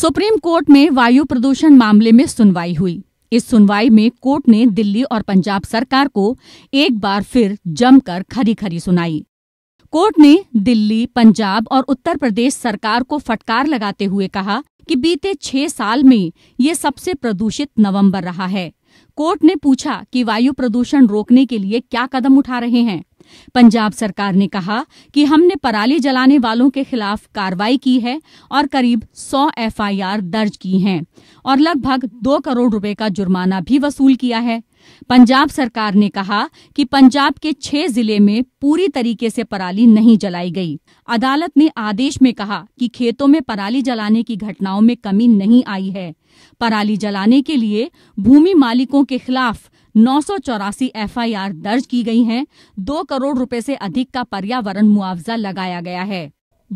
Supreme court में वायु प्रदूषण मामले में सुनवाई हुई इस सुनवाई में कोर्ट ने दिल्ली और पंजाब सरकार को एक बार फिर जमकर खरी खरी सुनाई कोर्ट ने दिल्ली पंजाब और उत्तर प्रदेश सरकार को फटकार लगाते हुए कहा कि बीते छह साल में ये सबसे प्रदूषित नवंबर रहा है कोर्ट ने पूछा कि वायु प्रदूषण रोकने के लिए क्या कदम उठा रहे हैं पंजाब सरकार ने कहा कि हमने पराली जलाने वालों के खिलाफ कार्रवाई की है और करीब 100 एफआईआर दर्ज की हैं और लगभग दो करोड़ रुपए का जुर्माना भी वसूल किया है पंजाब सरकार ने कहा कि पंजाब के छह जिले में पूरी तरीके से पराली नहीं जलाई गई अदालत ने आदेश में कहा कि खेतों में पराली जलाने की घटनाओं में कमी नहीं आई है पराली जलाने के लिए भूमि मालिकों के खिलाफ नौ सौ चौरासी एफ दर्ज की गई हैं, दो करोड़ रुपए से अधिक का पर्यावरण मुआवजा लगाया गया है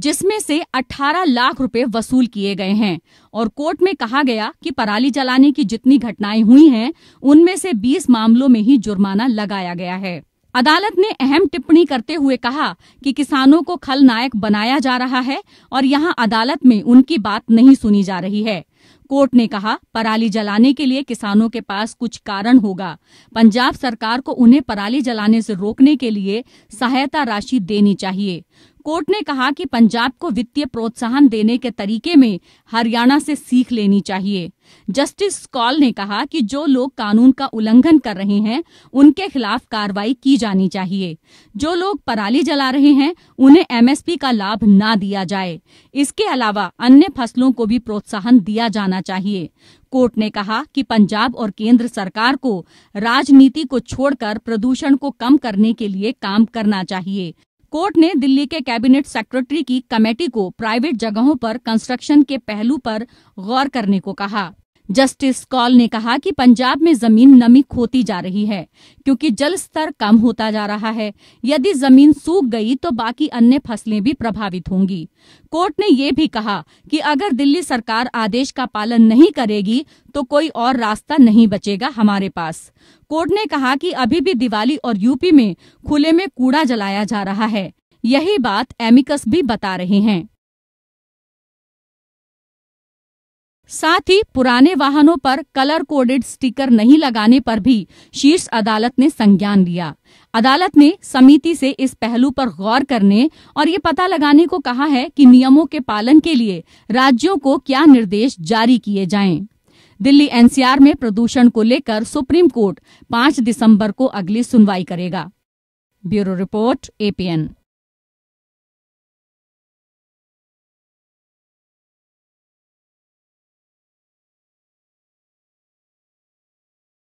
जिसमें से 18 लाख रुपए वसूल किए गए हैं और कोर्ट में कहा गया कि पराली जलाने की जितनी घटनाएं हुई हैं उनमें से 20 मामलों में ही जुर्माना लगाया गया है अदालत ने अहम टिप्पणी करते हुए कहा कि किसानों को खलनायक बनाया जा रहा है और यहां अदालत में उनकी बात नहीं सुनी जा रही है कोर्ट ने कहा पराली जलाने के लिए किसानों के पास कुछ कारण होगा पंजाब सरकार को उन्हें पराली जलाने से रोकने के लिए सहायता राशि देनी चाहिए कोर्ट ने कहा कि पंजाब को वित्तीय प्रोत्साहन देने के तरीके में हरियाणा से सीख लेनी चाहिए जस्टिस कॉल ने कहा कि जो लोग कानून का उल्लंघन कर रहे हैं उनके खिलाफ कार्रवाई की जानी चाहिए जो लोग पराली जला रहे हैं उन्हें एमएसपी का लाभ ना दिया जाए इसके अलावा अन्य फसलों को भी प्रोत्साहन दिया जाना चाहिए कोर्ट ने कहा कि पंजाब और केंद्र सरकार को राजनीति को छोड़कर प्रदूषण को कम करने के लिए काम करना चाहिए कोर्ट ने दिल्ली के कैबिनेट सेक्रेटरी की कमेटी को प्राइवेट जगहों पर कंस्ट्रक्शन के पहलू पर गौर करने को कहा जस्टिस कॉल ने कहा कि पंजाब में जमीन नमी खोती जा रही है क्योंकि जल स्तर कम होता जा रहा है यदि जमीन सूख गई तो बाकी अन्य फसलें भी प्रभावित होंगी कोर्ट ने यह भी कहा कि अगर दिल्ली सरकार आदेश का पालन नहीं करेगी तो कोई और रास्ता नहीं बचेगा हमारे पास कोर्ट ने कहा कि अभी भी दिवाली और यूपी में खुले में कूड़ा जलाया जा रहा है यही बात एमिकस भी बता रहे हैं साथ ही पुराने वाहनों पर कलर कोडेड स्टिकर नहीं लगाने पर भी शीर्ष अदालत ने संज्ञान लिया अदालत ने समिति से इस पहलू पर गौर करने और ये पता लगाने को कहा है कि नियमों के पालन के लिए राज्यों को क्या निर्देश जारी किए जाएं। दिल्ली एनसीआर में प्रदूषण को लेकर सुप्रीम कोर्ट 5 दिसंबर को अगली सुनवाई करेगा ब्यूरो रिपोर्ट एपीएन